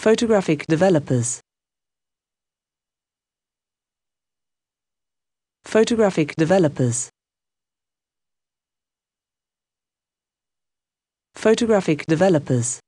Photographic developers. Photographic developers. Photographic developers.